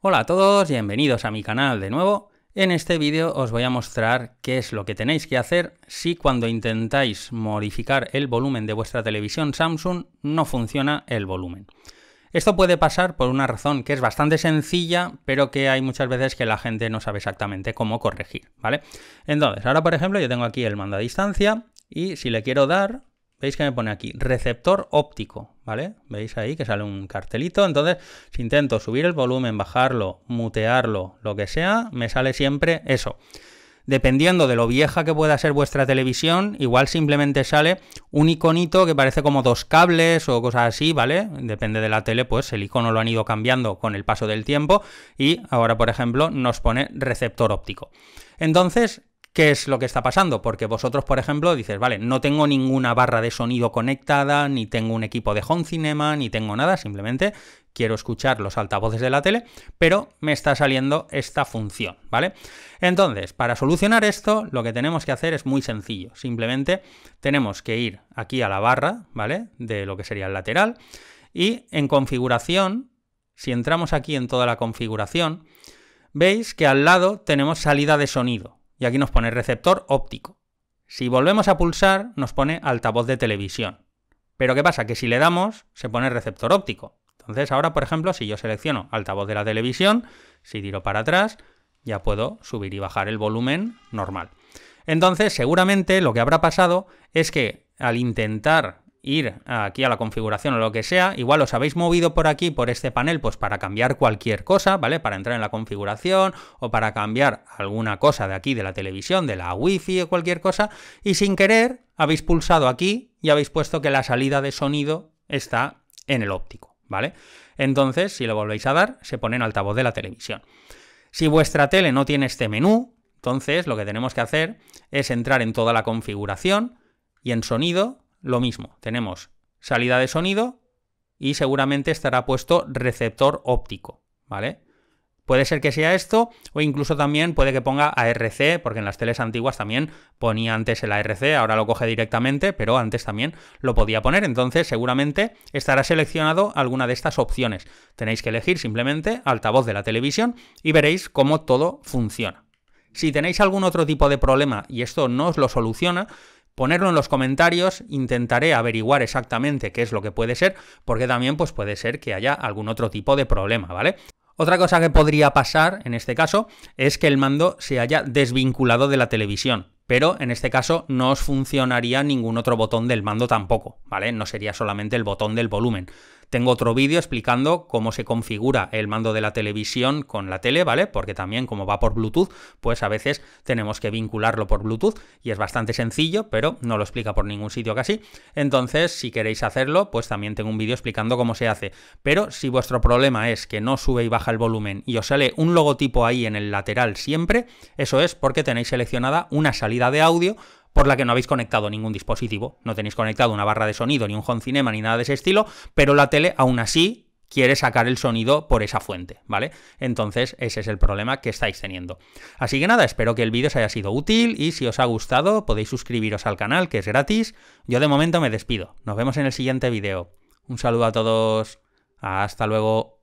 Hola a todos, bienvenidos a mi canal de nuevo. En este vídeo os voy a mostrar qué es lo que tenéis que hacer si cuando intentáis modificar el volumen de vuestra televisión Samsung no funciona el volumen. Esto puede pasar por una razón que es bastante sencilla, pero que hay muchas veces que la gente no sabe exactamente cómo corregir, ¿vale? Entonces, ahora por ejemplo yo tengo aquí el mando a distancia y si le quiero dar, veis que me pone aquí receptor óptico, ¿vale? Veis ahí que sale un cartelito, entonces si intento subir el volumen, bajarlo, mutearlo, lo que sea, me sale siempre eso. Dependiendo de lo vieja que pueda ser vuestra televisión, igual simplemente sale un iconito que parece como dos cables o cosas así, ¿vale? Depende de la tele, pues el icono lo han ido cambiando con el paso del tiempo y ahora, por ejemplo, nos pone receptor óptico. Entonces, ¿Qué es lo que está pasando? Porque vosotros, por ejemplo, dices, vale, no tengo ninguna barra de sonido conectada, ni tengo un equipo de home cinema, ni tengo nada, simplemente quiero escuchar los altavoces de la tele, pero me está saliendo esta función, ¿vale? Entonces, para solucionar esto, lo que tenemos que hacer es muy sencillo. Simplemente tenemos que ir aquí a la barra, ¿vale? De lo que sería el lateral. Y en configuración, si entramos aquí en toda la configuración, veis que al lado tenemos salida de sonido y aquí nos pone receptor óptico. Si volvemos a pulsar, nos pone altavoz de televisión. Pero ¿qué pasa? Que si le damos, se pone receptor óptico. Entonces ahora, por ejemplo, si yo selecciono altavoz de la televisión, si tiro para atrás, ya puedo subir y bajar el volumen normal. Entonces, seguramente lo que habrá pasado es que al intentar ir aquí a la configuración o lo que sea, igual os habéis movido por aquí, por este panel, pues para cambiar cualquier cosa, ¿vale? Para entrar en la configuración o para cambiar alguna cosa de aquí, de la televisión, de la wifi o cualquier cosa, y sin querer habéis pulsado aquí y habéis puesto que la salida de sonido está en el óptico, ¿vale? Entonces, si lo volvéis a dar, se pone en altavoz de la televisión. Si vuestra tele no tiene este menú, entonces lo que tenemos que hacer es entrar en toda la configuración y en sonido lo mismo. Tenemos salida de sonido y seguramente estará puesto receptor óptico, ¿vale? Puede ser que sea esto o incluso también puede que ponga ARC, porque en las teles antiguas también ponía antes el ARC, ahora lo coge directamente, pero antes también lo podía poner, entonces seguramente estará seleccionado alguna de estas opciones. Tenéis que elegir simplemente altavoz de la televisión y veréis cómo todo funciona. Si tenéis algún otro tipo de problema y esto no os lo soluciona, Ponerlo en los comentarios, intentaré averiguar exactamente qué es lo que puede ser, porque también pues, puede ser que haya algún otro tipo de problema, ¿vale? Otra cosa que podría pasar en este caso es que el mando se haya desvinculado de la televisión, pero en este caso no os funcionaría ningún otro botón del mando tampoco, ¿vale? No sería solamente el botón del volumen. Tengo otro vídeo explicando cómo se configura el mando de la televisión con la tele, ¿vale? Porque también como va por Bluetooth, pues a veces tenemos que vincularlo por Bluetooth y es bastante sencillo, pero no lo explica por ningún sitio casi. Entonces, si queréis hacerlo, pues también tengo un vídeo explicando cómo se hace. Pero si vuestro problema es que no sube y baja el volumen y os sale un logotipo ahí en el lateral siempre, eso es porque tenéis seleccionada una salida de audio por la que no habéis conectado ningún dispositivo, no tenéis conectado una barra de sonido, ni un home cinema, ni nada de ese estilo, pero la tele aún así quiere sacar el sonido por esa fuente, ¿vale? Entonces ese es el problema que estáis teniendo. Así que nada, espero que el vídeo os haya sido útil y si os ha gustado podéis suscribiros al canal que es gratis. Yo de momento me despido, nos vemos en el siguiente vídeo. Un saludo a todos, hasta luego.